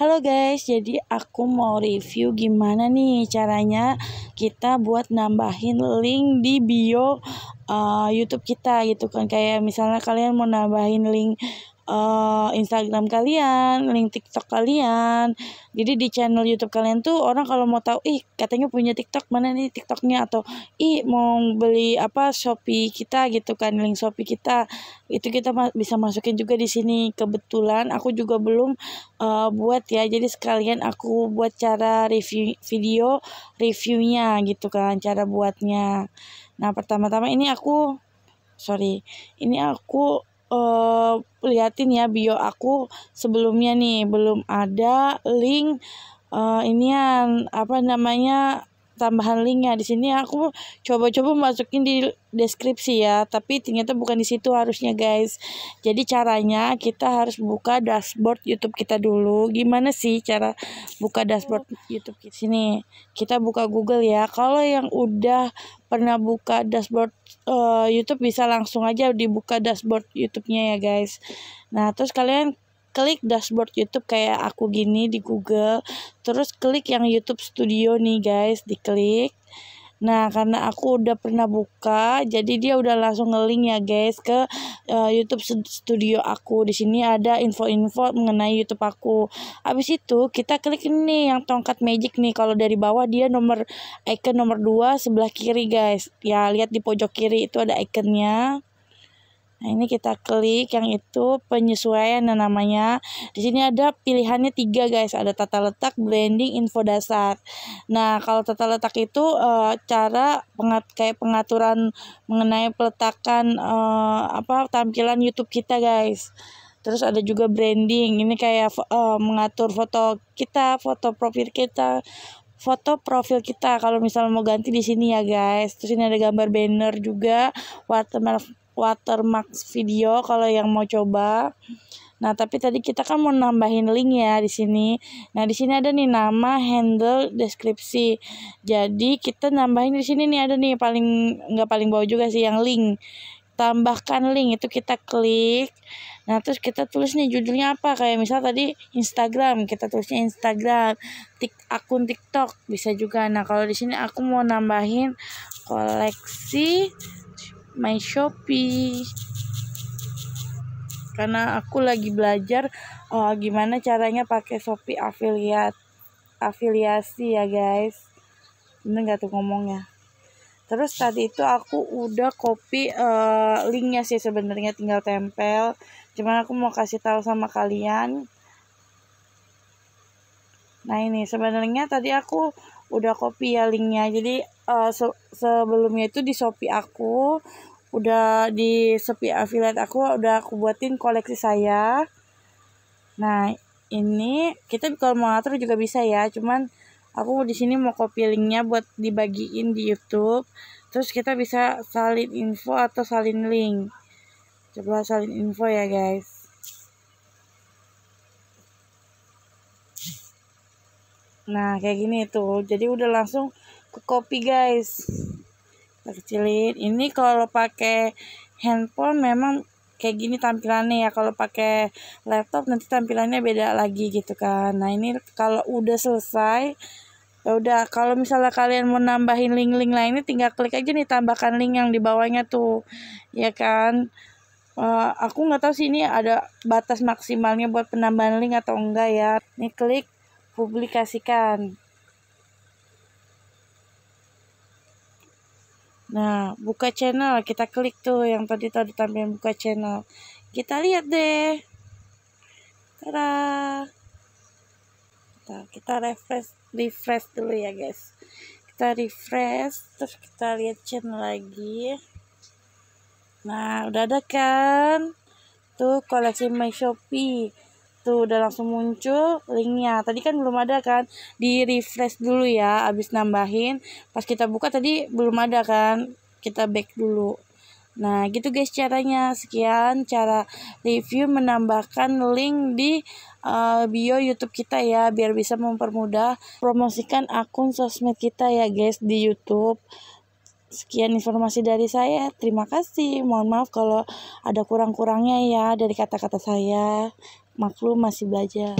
Halo guys, jadi aku mau review gimana nih caranya kita buat nambahin link di bio uh, YouTube kita gitu kan. Kayak misalnya kalian mau nambahin link uh, Instagram kalian, link TikTok kalian. Jadi di channel YouTube kalian tuh orang kalau mau tahu ih katanya punya TikTok mana nih TikToknya atau ih mau beli apa Shopee kita gitu kan link Shopee kita itu kita ma bisa masukin juga di sini kebetulan aku juga belum uh, buat ya jadi sekalian aku buat cara review video reviewnya gitu kan cara buatnya. Nah pertama-tama ini aku sorry ini aku uh, liatin ya bio aku sebelumnya nih belum ada link uh, inian apa namanya tambahan linknya di sini aku coba-coba masukin di deskripsi ya tapi ternyata bukan di situ harusnya guys jadi caranya kita harus buka dashboard YouTube kita dulu gimana sih cara buka dashboard YouTube kita sini kita buka Google ya kalau yang udah pernah buka dashboard uh, YouTube bisa langsung aja dibuka dashboard YouTube-nya ya guys nah terus kalian klik dashboard YouTube kayak aku gini di Google, terus klik yang YouTube Studio nih guys, diklik. Nah, karena aku udah pernah buka, jadi dia udah langsung ngeling ya guys ke uh, YouTube Studio aku. Di sini ada info-info mengenai YouTube aku. Habis itu kita klik ini yang tongkat magic nih. Kalau dari bawah dia nomor icon nomor 2 sebelah kiri guys. Ya, lihat di pojok kiri itu ada ikonnya. Nah, ini kita klik yang itu penyesuaian ya namanya. Di sini ada pilihannya tiga guys, ada tata letak, blending, info dasar. Nah, kalau tata letak itu uh, cara pengat kayak pengaturan mengenai peletakan uh, apa tampilan YouTube kita guys. Terus ada juga branding. Ini kayak uh, mengatur foto kita, foto profil kita, foto profil kita kalau misalnya mau ganti di sini ya guys terus ini ada gambar banner juga watermark watermark video kalau yang mau coba. Nah, tapi tadi kita kan mau nambahin link ya di sini. Nah, di sini ada nih nama, handle, deskripsi. Jadi, kita nambahin di sini nih ada nih paling nggak paling bawah juga sih yang link. Tambahkan link itu kita klik. Nah, terus kita tulis nih judulnya apa? Kayak misal tadi Instagram, kita tulisnya Instagram. Tik akun TikTok bisa juga. Nah, kalau di sini aku mau nambahin koleksi my Shopee karena aku lagi belajar oh, gimana caranya pakai Shopee affiliate afiliasi ya guys bener gak tuh ngomongnya terus tadi itu aku udah copy uh, linknya sih sebenarnya tinggal tempel cuman aku mau kasih tahu sama kalian nah ini sebenarnya tadi aku udah copy ya linknya jadi uh, se sebelumnya itu di shopee aku udah di sepi affiliate aku udah aku buatin koleksi saya nah ini kita kalau mau atur juga bisa ya cuman aku di sini mau copy linknya buat dibagiin di YouTube terus kita bisa salin info atau salin link coba salin info ya guys nah kayak gini tuh jadi udah langsung ke copy guys kecilin ini kalau pakai handphone memang kayak gini tampilannya ya kalau pakai laptop nanti tampilannya beda lagi gitu kan nah ini kalau udah selesai ya udah kalau misalnya kalian mau nambahin link-link lainnya tinggal klik aja nih tambahkan link yang di bawahnya tuh ya kan uh, aku nggak tahu sih ini ada batas maksimalnya buat penambahan link atau enggak ya nih klik publikasikan Nah, buka channel, kita klik tuh yang tadi tadi tampilan buka channel. Kita lihat deh. Tada. Nah, kita refresh refresh dulu ya, guys. Kita refresh, terus kita lihat channel lagi. Nah, udah ada kan? Tuh koleksi My Shopee. Tuh udah langsung muncul linknya. Tadi kan belum ada kan. Di refresh dulu ya abis nambahin. Pas kita buka tadi belum ada kan. Kita back dulu. Nah gitu guys caranya. Sekian cara review menambahkan link di uh, bio YouTube kita ya. Biar bisa mempermudah promosikan akun sosmed kita ya guys di YouTube. Sekian informasi dari saya. Terima kasih. Mohon maaf kalau ada kurang-kurangnya ya dari kata-kata saya. Maklum masih belajar.